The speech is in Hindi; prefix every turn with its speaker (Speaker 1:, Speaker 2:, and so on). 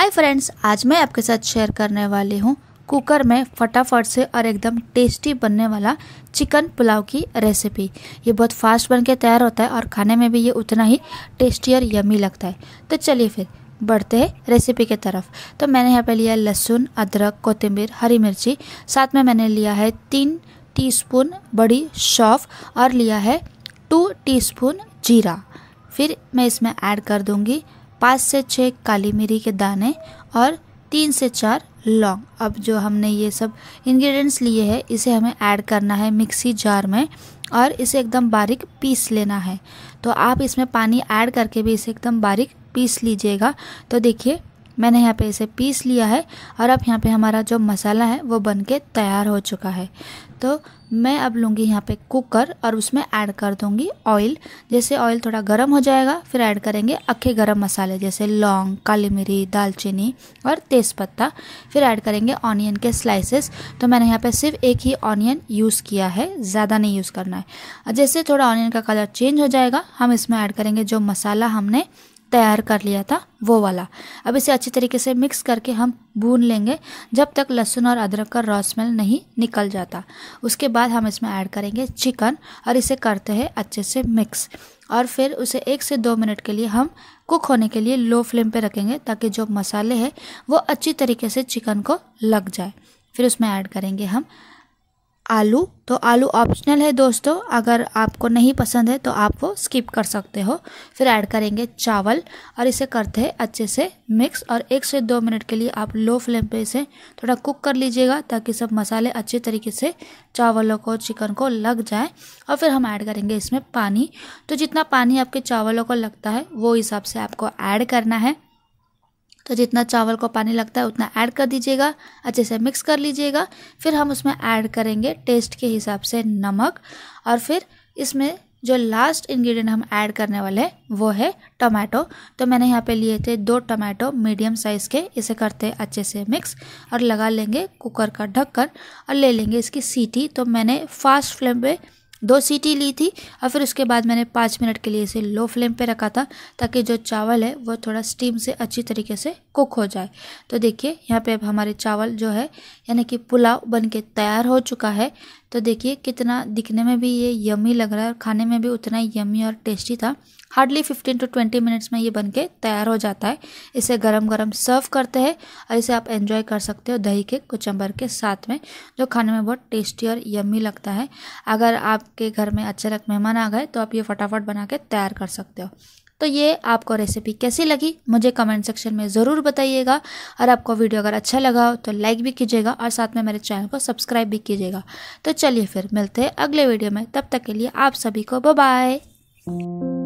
Speaker 1: हाय फ्रेंड्स आज मैं आपके साथ शेयर करने वाली हूँ कुकर में फटाफट से और एकदम टेस्टी बनने वाला चिकन पुलाव की रेसिपी ये बहुत फास्ट बन के तैयार होता है और खाने में भी ये उतना ही टेस्टी और यमी लगता है तो चलिए फिर बढ़ते हैं रेसिपी के तरफ तो मैंने यहाँ पे लिया लहसुन अदरक कोथिम्बीर हरी मिर्ची साथ में मैंने लिया है तीन टी बड़ी शौफ और लिया है टू टी जीरा फिर मैं इसमें ऐड कर दूँगी पाँच से छः काली मिरी के दाने और तीन से चार लौंग अब जो हमने ये सब इंग्रेडिएंट्स लिए हैं इसे हमें ऐड करना है मिक्सी जार में और इसे एकदम बारीक पीस लेना है तो आप इसमें पानी ऐड करके भी इसे एकदम बारीक पीस लीजिएगा तो देखिए मैंने यहाँ पे इसे पीस लिया है और अब यहाँ पे हमारा जो मसाला है वो बन के तैयार हो चुका है तो मैं अब लूँगी यहाँ पे कुकर और उसमें ऐड कर दूँगी ऑयल जैसे ऑयल थोड़ा गर्म हो जाएगा फिर ऐड करेंगे अखे गर्म मसाले जैसे लौंग काली मिरी दालचीनी और तेज़पत्ता फिर ऐड करेंगे ऑनियन के स्लाइसेस तो मैंने यहाँ पे सिर्फ एक ही ऑनियन यूज़ किया है ज़्यादा नहीं यूज़ करना है जैसे थोड़ा ऑनियन का कलर चेंज हो जाएगा हम इसमें ऐड करेंगे जो मसाला हमने तैयार कर लिया था वो वाला अब इसे अच्छी तरीके से मिक्स करके हम भून लेंगे जब तक लहसुन और अदरक का रॉ स्मेल नहीं निकल जाता उसके बाद हम इसमें ऐड करेंगे चिकन और इसे करते हैं अच्छे से मिक्स और फिर उसे एक से दो मिनट के लिए हम कुक होने के लिए लो फ्लेम पे रखेंगे ताकि जो मसाले हैं वो अच्छी तरीके से चिकन को लग जाए फिर उसमें ऐड करेंगे हम आलू तो आलू ऑप्शनल है दोस्तों अगर आपको नहीं पसंद है तो आप वो स्किप कर सकते हो फिर ऐड करेंगे चावल और इसे करते हैं अच्छे से मिक्स और एक से दो मिनट के लिए आप लो फ्लेम पे इसे थोड़ा कुक कर लीजिएगा ताकि सब मसाले अच्छे तरीके से चावलों को चिकन को लग जाए और फिर हम ऐड करेंगे इसमें पानी तो जितना पानी आपके चावलों को लगता है वो हिसाब से आपको ऐड करना है तो जितना चावल को पानी लगता है उतना ऐड कर दीजिएगा अच्छे से मिक्स कर लीजिएगा फिर हम उसमें ऐड करेंगे टेस्ट के हिसाब से नमक और फिर इसमें जो लास्ट इंग्रेडिएंट हम ऐड करने वाले हैं वो है टमाटो तो मैंने यहाँ पे लिए थे दो टमाटो मीडियम साइज़ के इसे करते अच्छे से मिक्स और लगा लेंगे कुकर का ढक्कन और ले लेंगे इसकी सीटी तो मैंने फास्ट फ्लेम पे दो सीटी ली थी और फिर उसके बाद मैंने पाँच मिनट के लिए इसे लो फ्लेम पे रखा था ताकि जो चावल है वो थोड़ा स्टीम से अच्छी तरीके से कुक हो जाए तो देखिए यहाँ पे अब हमारे चावल जो है यानी कि पुलाव बन के तैयार हो चुका है तो देखिए कितना दिखने में भी ये यमी लग रहा है और खाने में भी उतना ही यमी और टेस्टी था hardly fifteen to twenty minutes में ये बन के तैयार हो जाता है इसे गरम गरम सर्व करते हैं और इसे आप एंजॉय कर सकते हो दही के कुचंबर के साथ में जो खाने में बहुत टेस्टी और यमी लगता है अगर आपके घर में अचानक मेहमान आ गए तो आप ये फटाफट बना के तैयार कर सकते हो तो ये आपको रेसिपी कैसी लगी मुझे कमेंट सेक्शन में ज़रूर बताइएगा और आपको वीडियो अगर अच्छा लगा हो तो लाइक भी कीजिएगा और साथ में मेरे चैनल को सब्सक्राइब भी कीजिएगा तो चलिए फिर मिलते हैं अगले वीडियो में तब तक के लिए आप सभी को बाय